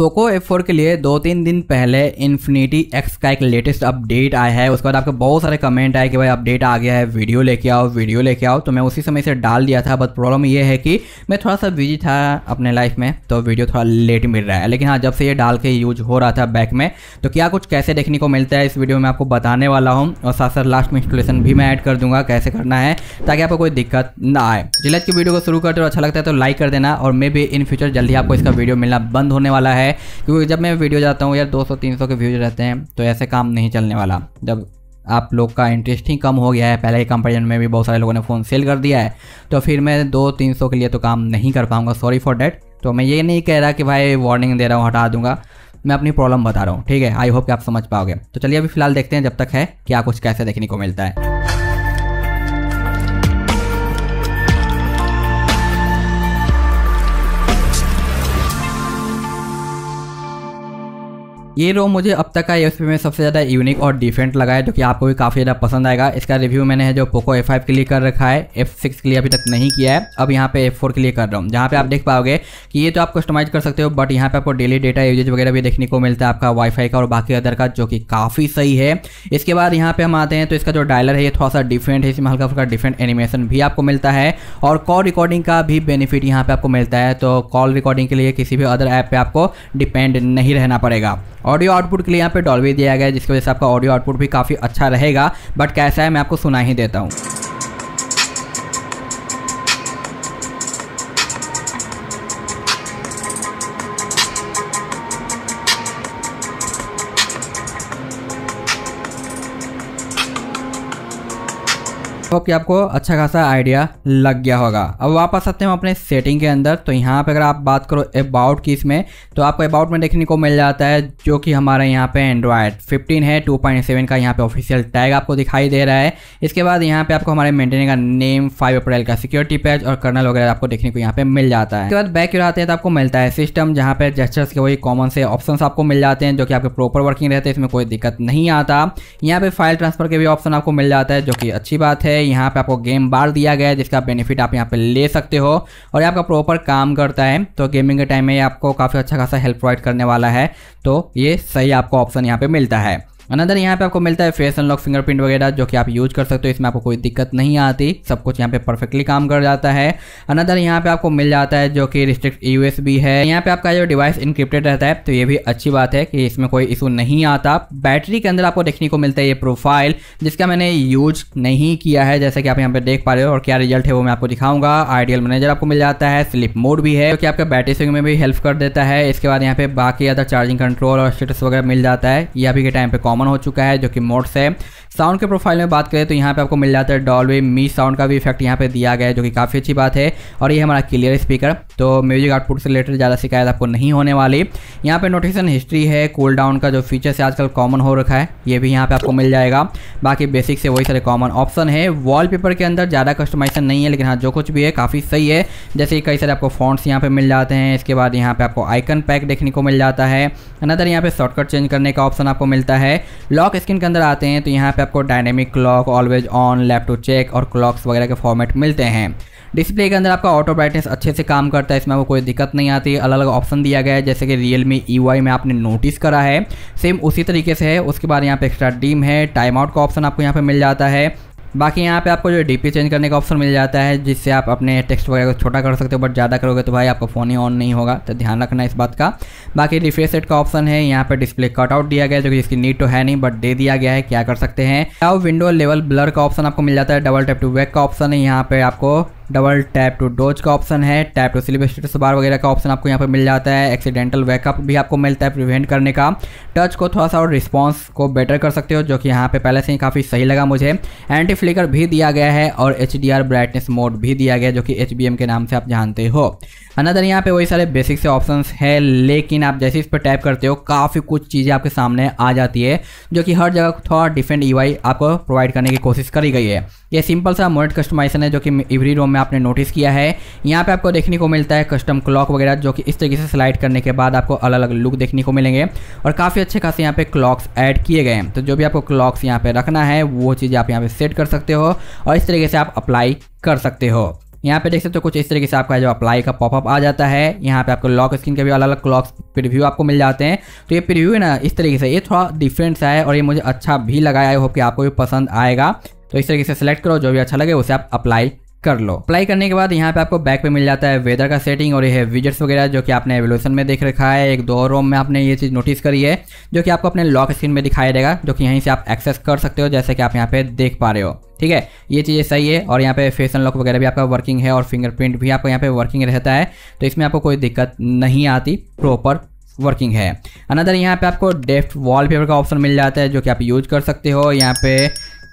Poco F4 के लिए दो तीन दिन पहले इन्फिनिटी एक्स का एक लेटेस्ट अपडेट आया है उसके बाद आपके बहुत सारे कमेंट आए कि भाई अपडेट आ गया है वीडियो लेके आओ वीडियो लेके आओ तो मैं उसी समय से डाल दिया था बट प्रॉब्लम ये है कि मैं थोड़ा सा बिजी था अपने लाइफ में तो वीडियो थोड़ा लेट मिल रहा है लेकिन हाँ जब से ये डाल के यूज हो रहा था बैक में तो क्या कुछ कैसे देखने को मिलता है इस वीडियो में आपको बताने वाला हूँ और साथ साथ लास्ट में इंस्टॉलेशन भी मैं ऐड कर दूंगा कैसे करना है ताकि आपको कोई दिक्कत ना आए जिले की वीडियो को शुरू करते हो अच्छा लगता है तो लाइक कर देना और मे भी इन फ्यूचर जल्दी आपको इसका वीडियो मिलना बंद होने वाला है है क्योंकि जब मैं वीडियो जाता हूँ यार 200-300 के व्यूज रहते हैं तो ऐसे काम नहीं चलने वाला जब आप लोग का इंटरेस्ट ही कम हो गया है पहले ही कंपेरिजन में भी बहुत सारे लोगों ने फ़ोन सेल कर दिया है तो फिर मैं दो तीन सौ के लिए तो काम नहीं कर पाऊँगा सॉरी फॉर डैट तो मैं ये नहीं कह रहा कि भाई वार्निंग दे रहा हूँ हटा दूंगा मैं अपनी प्रॉब्लम बता रहा हूँ ठीक है आई होप कि आप समझ पाओगे तो चलिए अभी फिलहाल देखते हैं जब तक है क्या कुछ कैसे देखने को मिलता है ये रोम मुझे अब तक का एफ में सबसे ज़्यादा यूनिक और डिफरेंट लगा है जो कि आपको भी काफ़ी ज़्यादा पसंद आएगा इसका रिव्यू मैंने है जो पोको एफ के लिए कर रखा है एफ के लिए अभी तक नहीं किया है अब यहाँ पे एफ के लिए कर रहा हूँ जहाँ पे आप देख पाओगे कि ये तो आप कस्टमाइज कर सकते हो बट यहाँ पर आपको डेली डेटा यूजेज वगैरह भी देखने को मिलता है आपका वाईफाई का और बाकी अदर का जो कि काफ़ी सही है इसके बाद यहाँ पे हम आते हैं तो इसका जो डायलर है ये थोड़ा सा डिफरेंट है इसमें हल्का फुल्का डिफरेंट एनिमेशन भी आपको मिलता है और कॉल रिकॉर्डिंग का भी बेनिफिट यहाँ पर आपको मिलता है तो कॉल रिकॉर्डिंग के लिए किसी भी अदर ऐप पर आपको डिपेंड नहीं रहना पड़ेगा ऑडियो आउटपुट के लिए यहाँ पे भी दिया गया है जिसकी वजह से आपका ऑडियो आउटपुट भी काफ़ी अच्छा रहेगा बट कैसा है मैं आपको सुना ही देता हूँ होप कि आपको अच्छा खासा आइडिया लग गया होगा अब वापस आते हैं अपने सेटिंग के अंदर तो यहाँ पे अगर आप बात करो अबाउट की इसमें तो आपको अबाउट में देखने को मिल जाता है जो कि हमारे यहाँ पे एंड्रॉयड 15 है 2.7 का यहाँ पे ऑफिशियल टैग आपको दिखाई दे रहा है इसके बाद यहाँ पे आपको हमारे मेंटेनर का नेम फाइव अप्रैल का सिक्योरिटी पैच और कर्नल वगैरह आपको देखने को यहाँ पे मिल जाता है इसके बाद बैक आते हैं तो आपको मिलता है सिस्टम जहाँ पे जेस्टर्स के वही कॉमन से ऑप्शन आपको मिल जाते हैं जो कि आपके प्रॉपर वर्किंग रहते हैं इसमें कोई दिक्कत नहीं आता यहाँ पे फाइल ट्रांसफर के भी ऑप्शन आपको मिल जाता है जो कि अच्छी बात है यहाँ पे आपको गेम बार दिया गया है जिसका बेनिफिट आप यहाँ पे ले सकते हो और ये आपका प्रॉपर काम करता है तो गेमिंग के टाइम में आपको काफ़ी अच्छा खासा हेल्प प्रोवाइड करने वाला है तो ये सही आपको ऑप्शन यहाँ पे मिलता है अनदर यहाँ पे आपको मिलता है फेस अनलॉक फिंगरप्रिंट वगैरह जो कि आप यूज कर सकते हो इसमें आपको कोई दिक्कत नहीं आती सब कुछ यहाँ पे परफेक्टली काम कर जाता है अनदर यहाँ पे आपको मिल जाता है जो कि रिस्ट्रिक्ट यूएसबी है यहाँ पे आपका जो डिवाइस इंक्रिप्टेड रहता है तो ये भी अच्छी बात है कि इसमें कोई इशू नहीं आता बैटरी के अंदर आपको देखने को मिलता है ये प्रोफाइल जिसका मैंने यूज नहीं किया है जैसे कि आप यहाँ पे देख पा रहे हो और क्या रिजल्ट है वो मैं आपको दिखाऊंगा आइडियल मैनेजर आपको मिल जाता है स्लिप मोड भी है जो कि आपका बैटरी सेविंग में भी हेल्प कर देता है इसके बाद यहाँ पे बाकी अदर चार्जिंग कंट्रोल और स्टेटस वगैरह मिल जाता है ये अभी के टाइम पे कॉमन हो चुका है जो कि मोड्स है साउंड के प्रोफाइल में बात करें तो यहाँ पे आपको मिल जाता है डॉल मी साउंड का भी इफेक्ट यहाँ पे दिया गया है जो कि काफ़ी अच्छी बात है और ये हमारा क्लियर स्पीकर तो म्यूजिक आउटपुट से रिलेटेड ज़्यादा शिकायत आपको नहीं होने वाली यहाँ पे नोटिफिकेशन हिस्ट्री है कूल डाउन का जो फीचर्स है आजकल कॉमन हो रखा है ये भी यहाँ पर आपको मिल जाएगा बाकी बेसिक से वही सारे कॉमन ऑप्शन है वॉल के अंदर ज़्यादा कस्टमाइजेशन नहीं है लेकिन हाँ जो कुछ भी है काफ़ी सही है जैसे कई सारे आपको फॉन्ट्स यहाँ पर मिल जाते हैं इसके बाद यहाँ पर आपको आइकन पैक देखने को मिल जाता है अनदर यहाँ पर शॉर्टकट चेंज करने का ऑप्शन आपको मिलता है लॉक स्क्रीन के अंदर आते हैं तो यहाँ पे आपको dynamic clock always on lap to check और क्लॉक्स वगैरह के फॉर्मेट मिलते हैं डिस्प्ले के अंदर आपका ऑटो ब्राइटनेस अच्छे से काम करता है इसमें आपको कोई दिक्कत नहीं आती अलग अलग ऑप्शन दिया गया है जैसे कि रियल मी ई वाई में आपने नोटिस करा है सेम उसी तरीके से है उसके बाद यहाँ पे एक्स्ट्रा डीम है टाइम आउट का ऑप्शन आपको यहाँ पे मिल जाता है बाकी यहाँ पे आपको जो डी चेंज करने का ऑप्शन मिल जाता है जिससे आप अपने टेक्स्ट वगैरह को छोटा कर सकते हो बट ज़्यादा करोगे तो भाई आपका फ़ोन ही ऑन नहीं होगा तो ध्यान रखना इस बात का बाकी रिफ्रेश सेट का ऑप्शन है यहाँ पर डिस्प्ले कटआउट दिया गया जो कि इसकी नीड तो है नहीं बट दे दिया गया है क्या कर सकते हैं विंडो लेवल ब्लर का ऑप्शन आपको मिल जाता है डबल टैप टू वैक का ऑप्शन है यहाँ पर आपको डबल टैप टू डोज का ऑप्शन है tap to sleep status bar वगैरह का ऑप्शन आपको यहाँ पर मिल जाता है एक्सीडेंटल बैकअप भी आपको मिलता है प्रिवेंट करने का टच को थोड़ा सा और रिस्पॉन्स को बेटर कर सकते हो जो कि यहाँ पे पहले से ही काफ़ी सही लगा मुझे एंटी फ्लिकर भी दिया गया है और एच ब्राइटनेस मोड भी दिया गया जो कि एच के नाम से आप जानते हो अनदर यहाँ पे वही सारे बेसिक से ऑप्शन है लेकिन आप जैसे इस पर टैप करते हो काफ़ी कुछ चीज़ें आपके सामने आ जाती है जो कि हर जगह थोड़ा डिफरेंट ई आपको प्रोवाइड करने की कोशिश करी गई है ये सिंपल सा मोनेट कस्टमाइजेशन है जो कि इवरी रोम में आपने नोटिस किया है यहाँ पे आपको देखने को मिलता है कस्टम क्लॉक वगैरह जो कि इस तरीके से स्लाइड करने के बाद आपको अलग अलग लुक देखने को मिलेंगे और काफ़ी अच्छे खासे यहाँ पे क्लॉक्स ऐड किए गए हैं तो जो भी आपको क्लॉक्स यहाँ पे रखना है वो चीज़ आप यहाँ पे सेट कर सकते हो और इस तरीके से आप अप्लाई कर सकते हो यहाँ पे देख सकते हो तो कुछ इस तरीके से आपका जो अप्लाई का पॉपअप आ जाता है यहाँ पे आपको लॉक स्क्रीन के भी अलग अलग क्लॉक प्रीव्यू आपको मिल जाते हैं तो ये प्रीव्यू है ना इस तरीके से ये थोड़ा डिफरेंट सा है और ये मुझे अच्छा भी लगा है होप कि आपको भी पसंद आएगा तो इस तरीके से सेलेक्ट करो जो भी अच्छा लगे उसे आप अप्लाई कर लो अप्लाई करने के बाद यहाँ पे आपको बैक पे मिल जाता है वेदर का सेटिंग और यह विजट्स वगैरह जो कि आपने एवोल्यूशन में देख रखा है एक दो रोम में आपने ये चीज़ नोटिस करी है जो कि आपको अपने लॉक स्क्रीन में दिखाई देगा जो कि यहीं से आप एक्सेस कर सकते हो जैसे कि आप यहाँ पे देख पा रहे हो ठीक है ये चीज़ें सही है और यहाँ पे फेस अनलॉक वगैरह भी आपका वर्किंग है और फिंगरप्रिंट भी आपका यहाँ पे वर्किंग रहता है तो इसमें आपको कोई दिक्कत नहीं आती प्रॉपर वर्किंग है अनदर यहाँ पे आपको डेफ्ट वॉलपेपर का ऑप्शन मिल जाता है जो कि आप यूज कर सकते हो यहाँ पे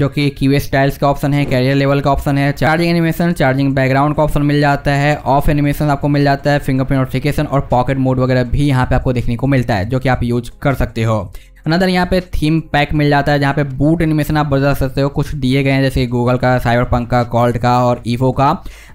जो कि कीवे स्टाइल्स का ऑप्शन है कैरियर लेवल का ऑप्शन है चार्जिंग एनिमेशन चार्जिंग बैकग्राउंड का ऑप्शन मिल जाता है ऑफ एनिमेशन आपको मिल जाता है फिंगरप्रिंट नोटिफिकेशन और पॉकेट मोड वगैरह भी यहाँ पे आपको देखने को मिलता है जो कि आप यूज कर सकते हो अनदर यहाँ पे थीम पैक मिल जाता है जहाँ पे बूट एनिमेशन आप बजा सकते हो कुछ दिए गए हैं जैसे गूगल का साइबर पंक का कॉल्ड का और ईवो का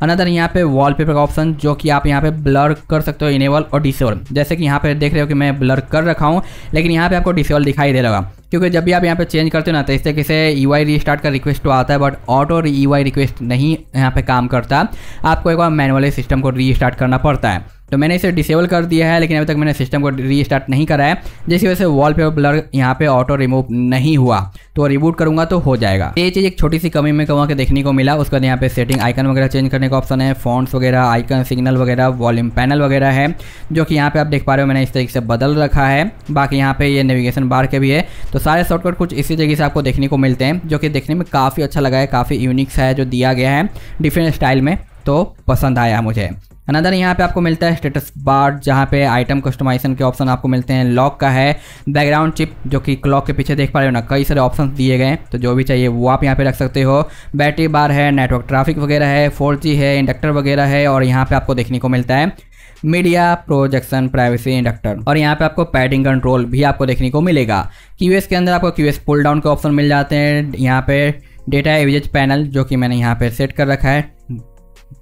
अनदर यहाँ पे वॉलपेपर का ऑप्शन जो कि आप यहाँ पे ब्लर कर सकते हो इनेबल और डिसेबल जैसे कि यहाँ पे देख रहे हो कि मैं ब्लर कर रखा हूँ लेकिन यहाँ पे आपको डिसेबल दिखाई दे रहा क्योंकि जब भी आप यहाँ पे चेंज करते हो ना तो इस तरीके से ई वाई का रिक्वेस्ट तो आता है but auto E Y request नहीं यहाँ पे काम करता आपको एक बार मैनुअली सिस्टम को रीस्टार्ट करना पड़ता है तो मैंने इसे डिसेबल कर दिया है लेकिन अभी तक मैंने सिस्टम को रीस्टार्ट नहीं करा है जिसकी वजह से वॉल पेपर ब्लर यहाँ पे ऑटो रिमूव नहीं हुआ तो रिबूट करूंगा तो हो जाएगा ये चीज़ एक छोटी सी कमी में कहूँगा कि देखने को मिला उसके बाद यहाँ पे सेटिंग आइकन वगैरह चेंज करने का ऑप्शन है फॉन्ट्स वगैरह आइकन सिग्नल वगैरह वॉल्यूम पैनल वगैरह है जो कि यहाँ पे आप देख पा रहे हो मैंने इस तरीके से बदल रखा है बाकी यहाँ पे ये नेविगेशन बार के भी है तो सारे शॉर्टकट कुछ इसी तरीके से आपको देखने को मिलते हैं जो कि देखने में काफ़ी अच्छा लगा है काफ़ी यूनिक्स है जो दिया गया है डिफरेंट स्टाइल में तो पसंद आया मुझे अनदर यहाँ पे आपको मिलता है स्टेटस बार जहाँ पे आइटम कस्टमाइजेशन के ऑप्शन आपको मिलते हैं लॉक का है बैकग्राउंड चिप जो कि क्लॉक के पीछे देख पा रहे हो ना कई सारे ऑप्शन दिए गए तो जो भी चाहिए वो आप यहाँ पे रख सकते हो बैटरी बार है नेटवर्क ट्रैफिक वगैरह है फोर है इंडक्टर वगैरह है और यहाँ पर आपको देखने को मिलता है मीडिया प्रोजेक्शन प्राइवेसी इंडक्टर और यहाँ पे आपको पैडिंग कंट्रोल भी आपको देखने को मिलेगा क्यूएस के अंदर आपको क्यूएस पुल डाउन के ऑप्शन मिल जाते हैं यहाँ पे डेटा एवरेज पैनल जो कि मैंने यहाँ पे सेट कर रखा है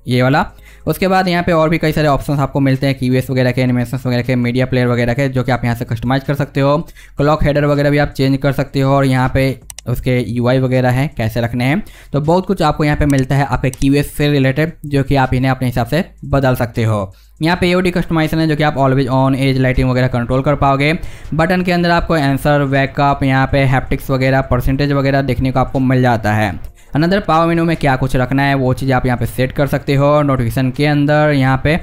ये वाला उसके बाद यहाँ पे और भी कई सारे ऑप्शन आपको मिलते हैं कीवेस वगैरह के एनिमेशन वगैरह के मीडिया प्लेयर वगैरह के जो कि आप यहाँ से कस्टमाइज कर सकते हो क्लॉक हेडर वगैरह भी आप चेंज कर सकते हो और यहाँ पे उसके यू वगैरह हैं कैसे रखने हैं तो बहुत कुछ आपको यहाँ पे मिलता है आपके की से रिलेटेड जो कि आप इन्हें अपने हिसाब से बदल सकते हो यहाँ पे एओडी कस्टमाइजेशन है जो कि आप ऑलवेज ऑन एज लाइटिंग वगैरह कंट्रोल कर पाओगे बटन के अंदर आपको आंसर बैकअप यहाँ पे हैप्टिक्स वगैरह परसेंटेज वगैरह देखने को आपको मिल जाता है अनदर पावर मेनू में क्या कुछ रखना है वो चीज़ आप यहाँ पे सेट कर सकते हो नोटिफिकेशन के अंदर यहाँ पे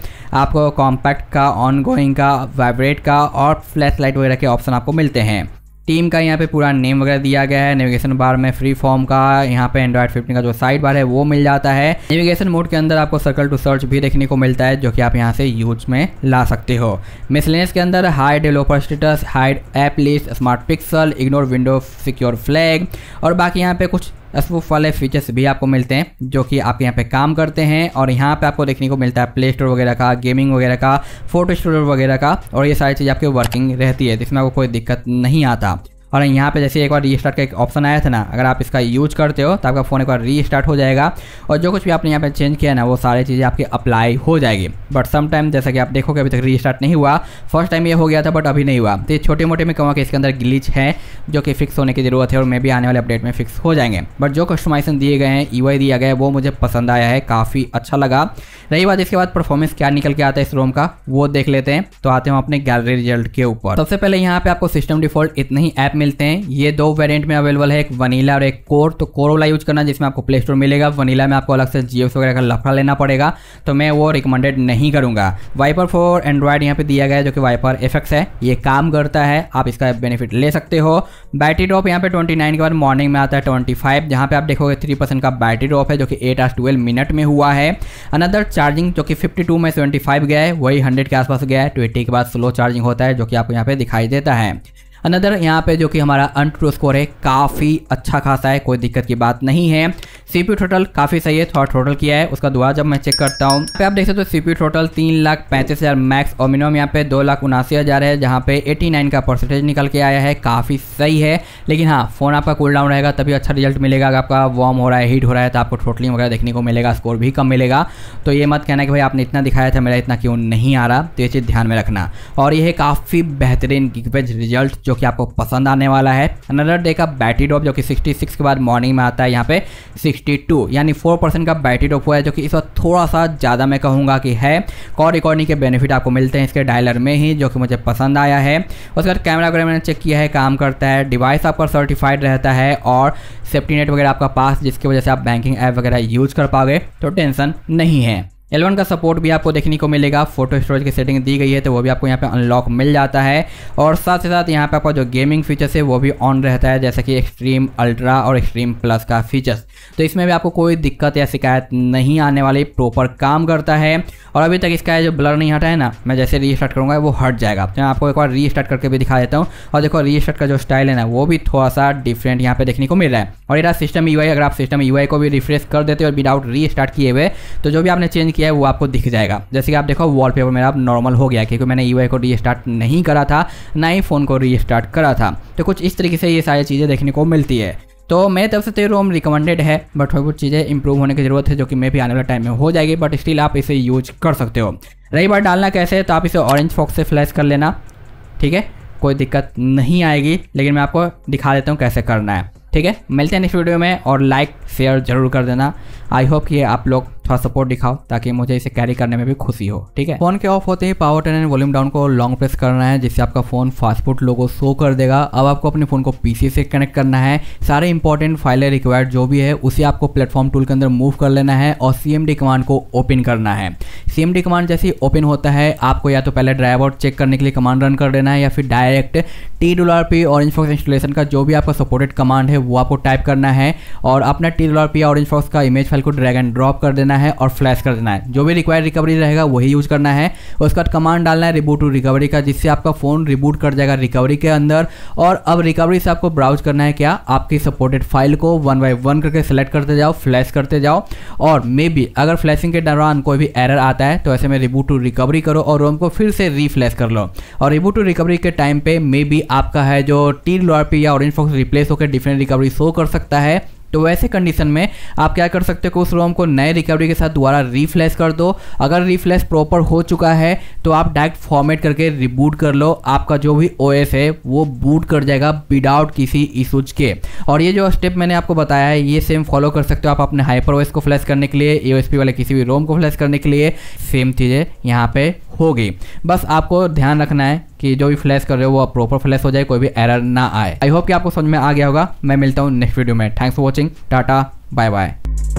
आपको कॉम्पैक्ट का ऑन गोइंग का वाइब्रेट का और फ्लैश लाइट वगैरह के ऑप्शन आपको मिलते हैं टीम का यहाँ पे पूरा नेम वगैरह दिया गया है नेविगेशन बार में फ्री फॉर्म का यहाँ पे एंड्रॉयड फिफ्टीन का जो साइड बार है वो मिल जाता है नेविगेशन मोड के अंदर आपको सर्कल टू सर्च भी देखने को मिलता है जो कि आप यहाँ से यूज में ला सकते हो मिसलेनियस के अंदर hide developer status hide app list smart pixel ignore window secure flag और बाकी यहाँ पे कुछ स्पूफ वाले फीचर्स भी आपको मिलते हैं जो कि आप यहाँ पे काम करते हैं और यहाँ पे आपको देखने को मिलता है प्ले स्टोर वगैरह का गेमिंग वगैरह का फोटो स्टोर वगैरह का और ये सारी चीज़ आपकी वर्किंग रहती है जिसमें आपको कोई दिक्कत नहीं आता और यहाँ पे जैसे एक बार रीस्टार्ट का एक ऑप्शन आया था ना अगर आप इसका यूज करते हो तो आपका फ़ोन एक बार रीस्टार्ट हो जाएगा और जो कुछ भी आपने यहाँ पे चेंज किया ना वो सारी चीज़ें आपकी अप्लाई हो जाएगी बट सम टाइम जैसा कि आप देखोगे अभी तक रीस्टार्ट नहीं हुआ फर्स्ट टाइम ये हो गया था बट अभी नहीं हुआ तो ये छोटे मोटे में कहूँगा कि इसके अंदर ग्लीच है जो कि फिक्स होने की ज़रूरत है और मे भी आने वाले अपडेट में फिक्स हो जाएंगे बट जो कस्टमाइजेशन दिए गए हैं ई e दिया गया है वो मुझे पसंद आया है काफ़ी अच्छा लगा रही बात इसके बाद परफॉर्मेंस क्या निकल के आता है इस रोम का वो देख लेते हैं तो आते हैं अपने गैलरी रिजल्ट के ऊपर सबसे पहले यहाँ पर आपको सिस्टम डिफॉल्ट इतनी ही ऐप मिलते हैं ये दो वेरिएंट में अवेलेबल है एक वनीला और एक कोर तो कोर वाला यूज करना जिसमें आपको प्ले स्टोर मिलेगा वनीला में आपको अलग से जियो वगैरह का लफड़ा लेना पड़ेगा तो मैं वो रिकमेंडेड नहीं करूँगा वाइपर फॉर एंड्रॉयड यहाँ पर दिया गया है जो कि वाइपर एफेक्स है ये काम करता है आप इसका बेनिफिट ले सकते हो बैटरी ड्रॉप यहाँ पे ट्वेंटी के बाद मॉर्निंग में आता है 25 जहाँ पे आप देखोगे थ्री का बैटरी ड्रॉप है जो कि एट आवर्स ट्वेल्व मिनट में हुआ है अनदर चार्जिंग जो कि फिफ्टी में सेवेंटी गया है वही हंड्रेड के आसपास गया है ट्वेंटी के बाद स्लो चार्जिंग होता है जो कि आपको यहाँ पे दिखाई देता है अनदर यहाँ पे जो कि हमारा अन टू स्कोर है काफ़ी अच्छा खासा है कोई दिक्कत की बात नहीं है सीपी टोटल काफी सही है थोड़ा टोटल किया है उसका दुआ जब मैं चेक करता हूँ पे आप देख सकते हो सीपी टोटल तीन लाख पैंतीस हज़ार मैक्स और मिनिमम यहाँ पे दो लाख उनासी हज़ार है जहाँ पे एटी नाइन का परसेंटेज निकल के आया है काफ़ी सही है लेकिन हाँ फोन आपका कूल डाउन रहेगा तभी अच्छा रिजल्ट मिलेगा अगर आपका वार्म हो रहा है हीट हो रहा है तो आपको टोटलिंग वगैरह देखने को मिलेगा स्कोर भी कम मिलेगा तो ये मत कहना कि भाई आपने इतना दिखाया था मेरा इतना क्यों नहीं आ रहा तो ये चीज़ ध्यान में रखना और यह काफ़ी बेहतरीन रिजल्ट जो कि आपको पसंद आने वाला है अनदर डे का बैटरी ड्रॉप जो कि सिक्सटी के बाद मॉर्निंग में आता है यहाँ पे सिक्स 62 यानी 4 परसेंट का बैटरी ड्रॉप हुआ है जो कि इस वक्त थोड़ा सा ज़्यादा मैं कहूँगा कि है कॉल रिकॉर्डिंग के बेनिफिट आपको मिलते हैं इसके डायलर में ही जो कि मुझे पसंद आया है उसके बाद कैमरा वगैरह मैंने चेक किया है काम करता है डिवाइस आपका सर्टिफाइड रहता है और सेफ्टी नेट वगैरह आपका पास जिसकी वजह से आप बैंकिंग ऐप वगैरह यूज़ कर पाओगे तो टेंशन नहीं है एल का सपोर्ट भी आपको देखने को मिलेगा फोटो स्टोरेज की सेटिंग दी गई है तो वो भी आपको यहाँ पे अनलॉक मिल जाता है और साथ ही साथ यहाँ पे आपका जो गेमिंग फीचर्स है वो भी ऑन रहता है जैसे कि एक्सट्रीम अल्ट्रा और एक्सट्रीम प्लस का फीचर्स तो इसमें भी आपको कोई दिक्कत या शिकायत नहीं आने वाली प्रॉपर काम करता है और अभी तक इसका जो ब्लर नहीं हटा है ना मैं जैसे रीस्टार्ट करूँगा वो हट जाएगा तो मैं आपको एक बार रीस्टार्ट करके भी दिखा देता हूँ और देखो रीस्टार्ट का जो स्टाइल है ना वो भी थोड़ा सा डिफरेंट यहाँ पे देखने को मिल रहा है और यहाँ सिस्टम यू अगर आप सिस्टम यू e को भी रिफ्रेश कर देते हो विदाउट री किए हुए तो जो भी आपने चेंज किया किया है वो आपको दिख जाएगा जैसे कि आप देखो वॉलपेपर मेरा नॉर्मल हो गया क्योंकि मैंने यू e को रीस्टार्ट नहीं करा था ना ही फ़ोन को रीस्टार्ट करा था तो कुछ इस तरीके से ये सारी चीज़ें देखने को मिलती है तो मेरी तरफ से तो रोम रिकमेंडेड है बट थोड़ी बहुत चीज़ें इंप्रूव होने की ज़रूरत है जो कि मे भी आने वाले टाइम में हो जाएगी बट स्टिल आप इसे यूज कर सकते हो रही बार डालना कैसे है तो आप इसे ऑरेंज फॉक्स से फ्लैश कर लेना ठीक है कोई दिक्कत नहीं आएगी लेकिन मैं आपको दिखा देता हूँ कैसे करना है ठीक है मिलते हैं नेक्स्ट वीडियो में और लाइक शेयर जरूर कर देना आई होप कि आप लोग थोड़ा सपोर्ट दिखाओ ताकि मुझे इसे कैरी करने में भी खुशी हो ठीक है फोन के ऑफ होते ही power turn and volume down को लॉन्ग प्रेस करना है जिससे आपका फोन फास्टफूड लोगो शो कर देगा अब आपको अपने फोन को पीसी से कनेक्ट करना है सारे इंपॉर्टेंट फाइलें रिक्वायर्ड जो भी है उसे आपको प्लेटफॉर्म टूल के अंदर मूव कर लेना है और सीएमडी कमांड को ओपन करना है सीएमडी कमांड जैसे ओपन होता है आपको या तो पहले ड्राइवर चेक करने के लिए कमांड रन कर देना है या फिर direct TWRP orange fox installation का जो भी आपका सपोर्टेड कमांड है वो आपको टाइप करना है और अपना TWRP orange fox का इमेज फाइल को ड्रैग एंड ड्रॉप कर देना करना है और फ्लैश कर देना है जो भी रिक्वायर्ड रिकवरी रहेगा वही यूज करना है उसके बाद कमांड डालना है रिबूट टू रिकवरी का जिससे आपका फ़ोन रिबूट कर जाएगा रिकवरी के अंदर और अब रिकवरी से आपको ब्राउज करना है क्या आपकी सपोर्टेड फाइल को वन बाई वन करके सेलेक्ट करते जाओ फ्लैश करते जाओ और मे बी अगर फ्लैशिंग के दौरान कोई भी एरर आता है तो ऐसे में रिबूट टू रिकवरी करो और रोम को फिर से रीफ्लैश कर लो और रिबूट टू रिकवरी के टाइम पे मे बी आपका है जो टी लॉर या ऑरेंज फॉक्स रिप्लेस होकर डिफरेंट रिकवरी शो कर सकता है तो वैसे कंडीशन में आप क्या कर सकते हो उस रोम को नए रिकवरी के साथ दोबारा रिफ्लैश कर दो अगर रिफ्लैश प्रॉपर हो चुका है तो आप डायरेक्ट फॉर्मेट करके रिबूट कर लो आपका जो भी ओएस है वो बूट कर जाएगा विदाउट किसी इशूज के और ये जो स्टेप मैंने आपको बताया है ये सेम फॉलो कर सकते हो आप अपने हाइपर को फ्लैश करने के लिए ए वाले किसी भी रोम को फ्लैश करने के लिए सेम चीज़ें यहाँ पर होगी बस आपको ध्यान रखना है कि जो भी फ्लैश कर रहे हो वो प्रॉपर फ्लैश हो जाए कोई भी एरर ना आए आई होप कि आपको समझ में आ गया होगा मैं मिलता हूँ नेक्स्ट वीडियो में thanks for watching tata bye bye